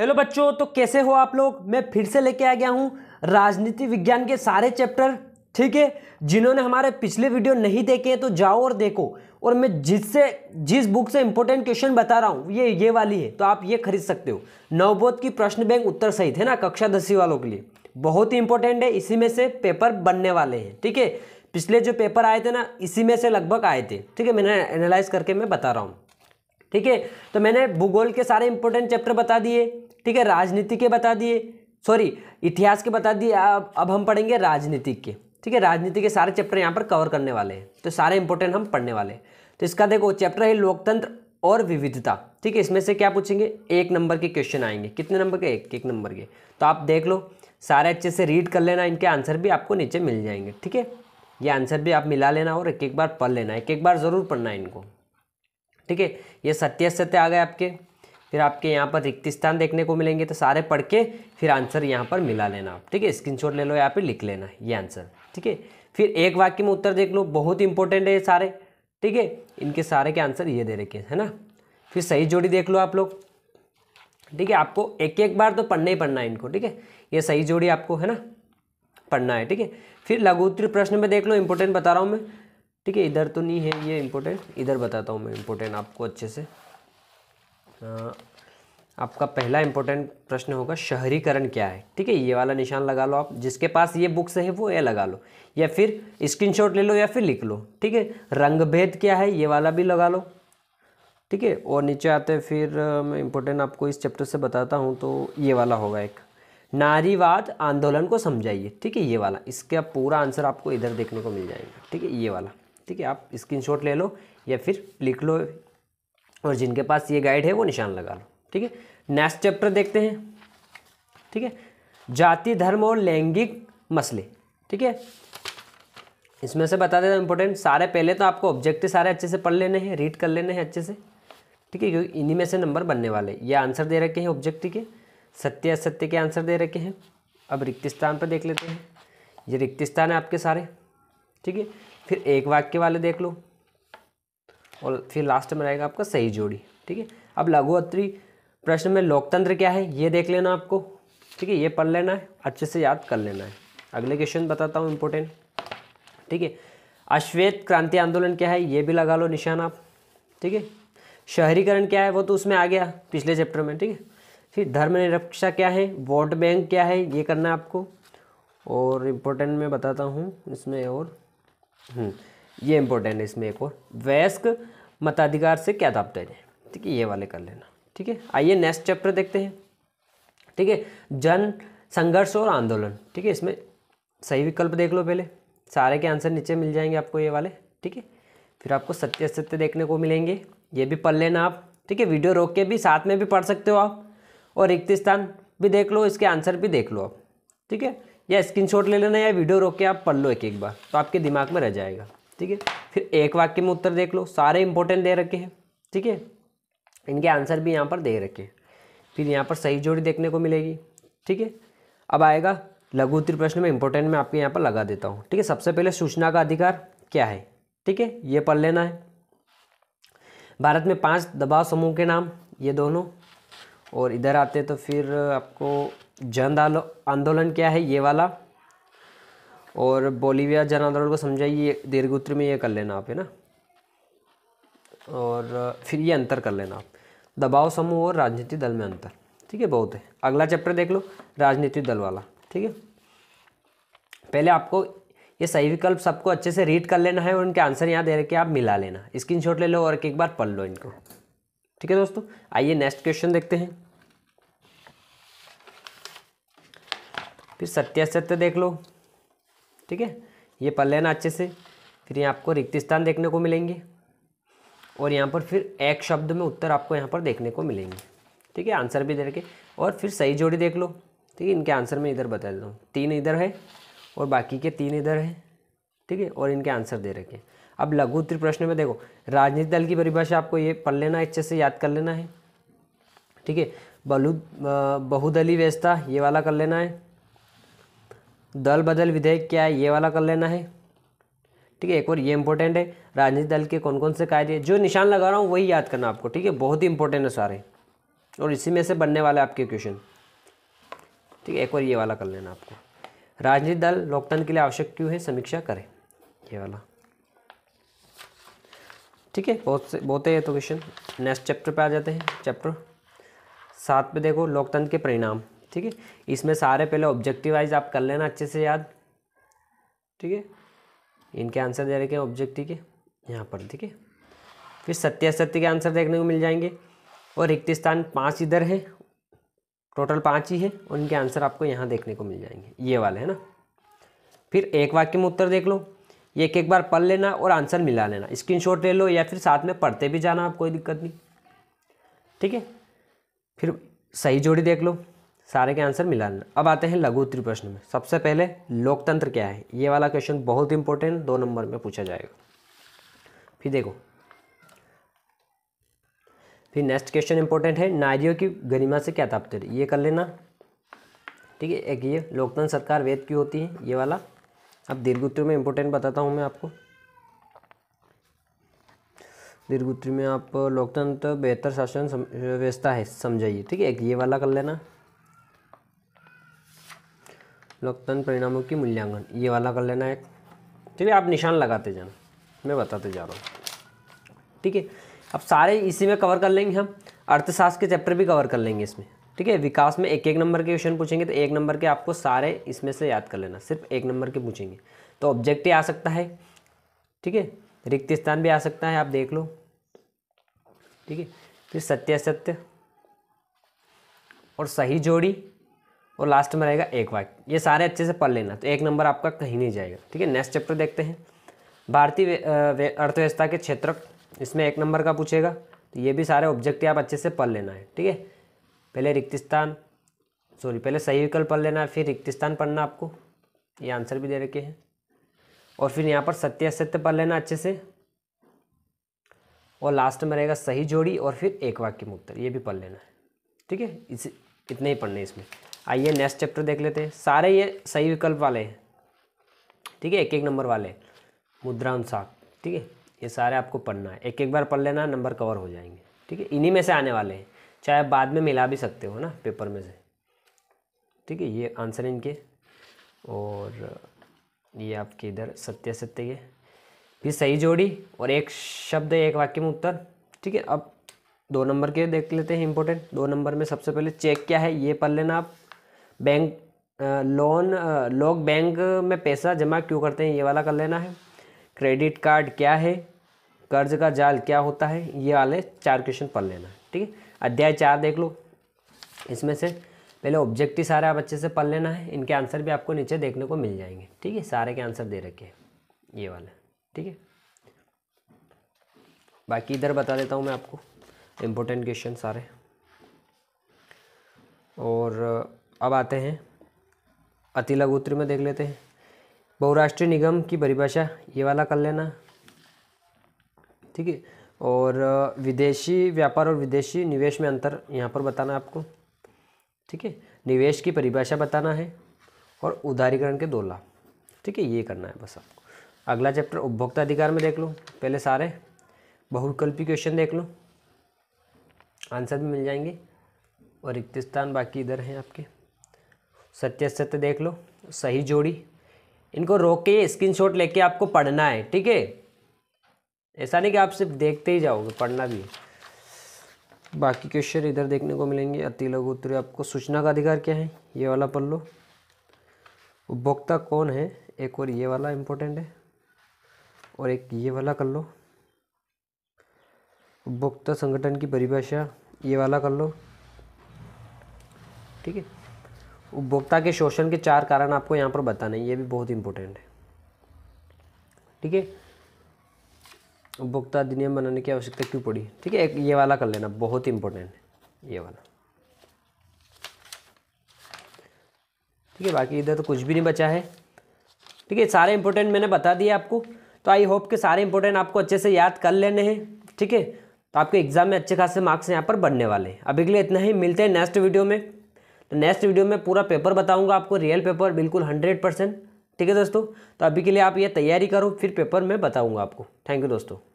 hello बच्चों तो कैसे हो आप लोग मैं फिर से लेके आ गया हूँ राजनीति विज्ञान के सारे चैप्टर ठीक है जिन्होंने हमारे पिछले वीडियो नहीं देखे हैं तो जाओ और देखो और मैं जिससे जिस बुक से इंपॉर्टेंट क्वेश्चन बता रहा हूँ ये ये वाली है तो आप ये खरीद सकते हो नवबोध की प्रश्न बैंक उत्तर सहित है ना कक्षा दसवीं वालों के लिए बहुत ही इंपॉर्टेंट है इसी में से पेपर बनने वाले हैं ठीक है पिछले जो पेपर आए थे ना इसी में से लगभग आए थे ठीक है मैंने एनालाइज करके मैं बता रहा हूँ ठीक है तो मैंने भूगोल के सारे इंपॉर्टेंट चैप्टर बता दिए ठीक है राजनीति के बता दिए सॉरी इतिहास के बता दिए अब अब हम पढ़ेंगे राजनीति के ठीक है राजनीति के सारे चैप्टर यहाँ पर कवर करने वाले हैं तो सारे इंपॉर्टेंट हम पढ़ने वाले हैं तो इसका देखो चैप्टर है लोकतंत्र और विविधता ठीक है इसमें से क्या पूछेंगे एक नंबर के क्वेश्चन आएंगे कितने नंबर के एक एक नंबर के तो आप देख लो सारे अच्छे से रीड कर लेना इनके आंसर भी आपको नीचे मिल जाएंगे ठीक है ये आंसर भी आप मिला लेना और एक एक बार पढ़ लेना एक एक बार ज़रूर पढ़ना है इनको ठीक है ये सत्य सत्य आ गए आपके फिर आपके यहाँ पर रिक्त स्थान देखने को मिलेंगे तो सारे पढ़ के फिर आंसर यहाँ पर मिला लेना आप ठीक है स्क्रीनशॉट ले लो यहाँ पर लिख लेना ये आंसर ठीक है फिर एक वाक्य में उत्तर देख लो बहुत इंपॉर्टेंट है ये सारे ठीक है इनके सारे के आंसर ये दे रखे है ना फिर सही जोड़ी देख लो आप लोग ठीक है आपको एक एक बार तो पढ़ना ही पढ़ना है इनको ठीक है ये सही जोड़ी आपको है ना पढ़ना है ठीक है फिर लघु प्रश्न में देख लो इम्पोर्टेंट बता रहा हूँ मैं ठीक है इधर तो नहीं है ये इम्पोर्टेंट इधर बताता हूँ मैं इंपॉर्टेंट आपको अच्छे से आपका पहला इंपॉर्टेंट प्रश्न होगा शहरीकरण क्या है ठीक है ये वाला निशान लगा लो आप जिसके पास ये बुक्स है वो ये लगा लो या फिर स्क्रीनशॉट ले लो या फिर लिख लो ठीक है रंग भेद क्या है ये वाला भी लगा लो ठीक है और नीचे आते हैं फिर मैं इम्पोर्टेंट आपको इस चैप्टर से बताता हूँ तो ये वाला होगा एक नारीवाद आंदोलन को समझाइए ठीक है ये वाला इसका पूरा आंसर आपको इधर देखने को मिल जाएगा ठीक है ये वाला ठीक है आप स्क्रीनशॉट ले लो या फिर लिख लो और जिनके पास ये गाइड है वो निशान लगा लो ठीक है नेक्स्ट चैप्टर देखते हैं ठीक है जाति धर्म और लैंगिक मसले ठीक है इसमें से बता देता इंपॉर्टेंट सारे पहले तो आपको ऑब्जेक्टिव सारे अच्छे से पढ़ लेने हैं रीड कर लेने हैं अच्छे से ठीक है क्योंकि इन्हीं में से नंबर बनने वाले ये आंसर दे रखे हैं ऑब्जेक्टिव के सत्य असत्य के आंसर दे रखे हैं अब रिक्त स्थान पर देख लेते हैं ये रिक्त स्थान है आपके सारे ठीक है फिर एक वाक्य वाले देख लो और फिर लास्ट में रहेगा आपका सही जोड़ी ठीक है अब लघुअत्री प्रश्न में लोकतंत्र क्या है ये देख लेना आपको ठीक है ये पढ़ लेना है अच्छे से याद कर लेना है अगले क्वेश्चन बताता हूँ इम्पोर्टेंट ठीक है अश्वेत क्रांति आंदोलन क्या है ये भी लगा लो निशान आप ठीक है शहरीकरण क्या है वो तो उसमें आ गया पिछले चैप्टर में ठीक है फिर धर्मनिरक्षा क्या है वोट बैंक क्या है ये करना है आपको और इम्पोर्टेंट में बताता हूँ इसमें और हम्म, ये इंपॉर्टेंट है इसमें एक और वयस्क मताधिकार से क्या दाप दे ठीक है ये वाले कर लेना ठीक है आइए नेक्स्ट चैप्टर देखते हैं ठीक है जन संघर्ष और आंदोलन ठीक है इसमें सही विकल्प देख लो पहले सारे के आंसर नीचे मिल जाएंगे आपको ये वाले ठीक है फिर आपको सत्य सत्य देखने को मिलेंगे ये भी पढ़ लेना आप ठीक है वीडियो रोक के भी साथ में भी पढ़ सकते हो आप और रिक्त स्थान भी देख लो इसके आंसर भी देख लो आप ठीक है या स्क्रीनशॉट ले लेना या वीडियो रोक के आप पढ़ लो एक एक बार तो आपके दिमाग में रह जाएगा ठीक है फिर एक वाक्य में उत्तर देख लो सारे इंपॉर्टेंट दे रखे हैं ठीक है इनके आंसर भी यहाँ पर दे रखे हैं फिर यहाँ पर सही जोड़ी देखने को मिलेगी ठीक है अब आएगा लघु उत्तर प्रश्न में इंपॉर्टेंट में आपके यहाँ पर लगा देता हूँ ठीक है सबसे पहले सूचना का अधिकार क्या है ठीक है ये पढ़ लेना है भारत में पांच दबाव समूह के नाम ये दोनों और इधर आते तो फिर आपको जन आंदोलन क्या है ये वाला और बोलीविया जन आंदोलन को समझाइए दीर्घोत्तर में ये कर लेना आप है ना और फिर ये अंतर कर लेना आप दबाव समूह और राजनीति दल में अंतर ठीक है बहुत है अगला चैप्टर देख लो राजनीति दल वाला ठीक है पहले आपको ये सही विकल्प सबको अच्छे से रीड कर लेना है और उनके आंसर यहाँ दे के आप मिला लेना स्क्रीन ले लो और एक बार पढ़ लो इनको ठीक है दोस्तों आइए नेक्स्ट क्वेश्चन देखते हैं फिर सत्यासत्य देख लो ठीक है ये पढ़ लेना अच्छे से फिर यहाँ आपको रिक्त स्थान देखने को मिलेंगे और यहाँ पर फिर एक शब्द में उत्तर आपको यहाँ पर देखने को मिलेंगे ठीक है आंसर भी दे रखे और फिर सही जोड़ी देख लो ठीक है इनके आंसर में इधर बता देता हूँ तीन इधर है और बाकी के तीन इधर है ठीक है और इनके आंसर दे रखे अब लघु उत्तरी प्रश्न में देखो राजनीतिक दल की परिभाषा आपको ये पढ़ लेना अच्छे से याद कर लेना है ठीक है बहु बहुदली व्यवस्था ये वाला कर लेना है दल बदल विधेयक क्या है ये वाला कर लेना है ठीक है एक और ये इंपॉर्टेंट है राजनीतिक दल के कौन कौन से कायदे जो निशान लगा रहा हूँ वही याद करना आपको ठीक है बहुत ही इंपॉर्टेंट है सारे और इसी में से बनने वाले आपके क्वेश्चन ठीक है एक और ये वाला कर लेना आपको राजनीतिक दल लोकतंत्र के लिए आवश्यक क्यों है समीक्षा करें ये वाला ठीक है बहुत से बहुत है तो क्वेश्चन नेक्स्ट चैप्टर पे आ जाते हैं चैप्टर सात पे देखो लोकतंत्र के परिणाम ठीक है इसमें सारे पहले ऑब्जेक्टिव वाइज आप कर लेना अच्छे से याद ठीक है इनके आंसर दे रखे हैं ऑब्जेक्टिव के यहाँ पर ठीक है फिर सत्य असत्य के आंसर देखने को मिल जाएंगे और रिक्त स्थान पाँच इधर है टोटल पाँच ही है और इनके आंसर आपको यहाँ देखने को मिल जाएंगे ये वाले है ना फिर एक वाक्य में उत्तर देख लो एक एक बार पढ़ लेना और आंसर मिला लेना स्क्रीनशॉट ले लो या फिर साथ में पढ़ते भी जाना आप कोई दिक्कत नहीं ठीक है फिर सही जोड़ी देख लो सारे के आंसर मिला लेना अब आते हैं लघु उत्तरी प्रश्न में सबसे पहले लोकतंत्र क्या है ये वाला क्वेश्चन बहुत इंपॉर्टेंट दो नंबर में पूछा जाएगा फिर देखो फिर नेक्स्ट क्वेश्चन इंपॉर्टेंट है नारियों की गरिमा से क्या तापते ये कर लेना ठीक है एक ये लोकतंत्र सरकार वेद की होती है ये वाला अब उत्तर में इंपॉर्टेंट बताता हूँ मैं आपको दीर्घोत्तर में आप लोकतंत्र बेहतर शासन व्यवस्था है समझाइए ठीक है एक ये वाला कर लेना लोकतंत्र परिणामों की मूल्यांकन ये वाला कर लेना है चलिए आप निशान लगाते जाना मैं बताते जा रहा हूँ ठीक है अब सारे इसी में कवर कर लेंगे हम अर्थशास्त्र के चैप्टर भी कवर कर लेंगे इसमें ठीक है विकास में एक एक नंबर के क्वेश्चन पूछेंगे तो एक नंबर के आपको सारे इसमें से याद कर लेना सिर्फ एक नंबर के पूछेंगे तो ही आ सकता है ठीक है रिक्त स्थान भी आ सकता है आप देख लो ठीक है फिर सत्य सत्य और सही जोड़ी और लास्ट में रहेगा एक वाक्य ये सारे अच्छे से पढ़ लेना तो एक नंबर आपका कहीं नहीं जाएगा ठीक है नेक्स्ट चैप्टर देखते हैं भारतीय अर्थव्यवस्था के क्षेत्र इसमें एक नंबर का पूछेगा तो ये भी सारे ऑब्जेक्ट आप अच्छे से पढ़ लेना है ठीक है पहले रिक्त स्थान सॉरी पहले सही विकल्प पढ़ लेना है फिर रिक्त स्थान पढ़ना आपको ये आंसर भी दे रखे हैं और फिर यहाँ पर सत्य असत्य पढ़ लेना अच्छे से और लास्ट में रहेगा सही जोड़ी और फिर एक वाक्य मुक्त ये भी पढ़ लेना है ठीक है इस इतने ही पढ़ने इसमें आइए नेक्स्ट चैप्टर देख लेते हैं सारे ये सही विकल्प वाले हैं ठीक है एक एक नंबर वाले मुद्रा अनुसार ठीक है ये सारे आपको पढ़ना है एक एक बार पढ़ लेना नंबर कवर हो जाएंगे ठीक है इन्हीं में से आने वाले हैं चाहे आप बाद में मिला भी सकते हो ना पेपर में से ठीक है ये आंसर इनके और ये आपके इधर सत्य सत्य के फिर सही जोड़ी और एक शब्द एक वाक्य में उत्तर ठीक है अब दो नंबर के देख लेते हैं इंपॉर्टेंट दो नंबर में सबसे पहले चेक क्या है ये पढ़ लेना आप बैंक लोन लोग बैंक में पैसा जमा क्यों करते हैं ये वाला कर लेना है क्रेडिट कार्ड क्या है कर्ज का जाल क्या होता है ये वाले चार क्वेश्चन पढ़ लेना है ठीक है अध्याय चार देख लो इसमें से पहले ऑब्जेक्टिव सारे आप अच्छे से पढ़ लेना है इनके आंसर भी आपको नीचे देखने को मिल जाएंगे ठीक है सारे के आंसर दे रखे हैं ये वाला ठीक है बाकी इधर बता देता हूँ मैं आपको इम्पोर्टेंट क्वेश्चन सारे और अब आते हैं अति लघु उत्तर में देख लेते हैं बहुराष्ट्रीय निगम की परिभाषा ये वाला कर लेना ठीक है और विदेशी व्यापार और विदेशी निवेश में अंतर यहाँ पर बताना आपको ठीक है निवेश की परिभाषा बताना है और उदारीकरण के दो लाभ ठीक है ये करना है बस आपको अगला चैप्टर उपभोक्ता अधिकार में देख लो पहले सारे बहुविकल्पी क्वेश्चन देख लो आंसर भी मिल जाएंगे और रिक्त स्थान बाकी इधर हैं आपके सत्य सत्य देख लो सही जोड़ी इनको रोक के स्क्रीन स्क्रीनशॉट लेके आपको पढ़ना है ठीक है ऐसा नहीं कि आप सिर्फ देखते ही जाओगे पढ़ना भी बाकी क्वेश्चन इधर देखने को मिलेंगे अति लघु उत्तरी आपको सूचना का अधिकार क्या है ये वाला पढ़ लो उपभोक्ता कौन है एक और ये वाला इम्पोर्टेंट है और एक ये वाला कर लो उपभोक्ता संगठन की परिभाषा ये वाला कर लो ठीक है उपभोक्ता के शोषण के चार कारण आपको यहाँ पर बताना है ये भी बहुत इंपॉर्टेंट है ठीक है उपभोक्ता अधिनियम बनाने की आवश्यकता क्यों पड़ी ठीक है ये वाला कर लेना बहुत इंपॉर्टेंट है ये वाला ठीक है बाकी इधर तो कुछ भी नहीं बचा है ठीक है सारे इंपॉर्टेंट मैंने बता दिए आपको तो आई होप के सारे इंपॉर्टेंट आपको अच्छे से याद कर लेने हैं ठीक है तो आपके एग्ज़ाम में अच्छे खासे मार्क्स यहाँ पर बढ़ने वाले हैं अभी के लिए इतना ही मिलते हैं नेक्स्ट वीडियो में तो नेक्स्ट वीडियो में पूरा पेपर बताऊँगा आपको रियल पेपर बिल्कुल हंड्रेड परसेंट ठीक है दोस्तों तो अभी के लिए आप ये तैयारी करो फिर पेपर में बताऊँगा आपको थैंक यू दोस्तों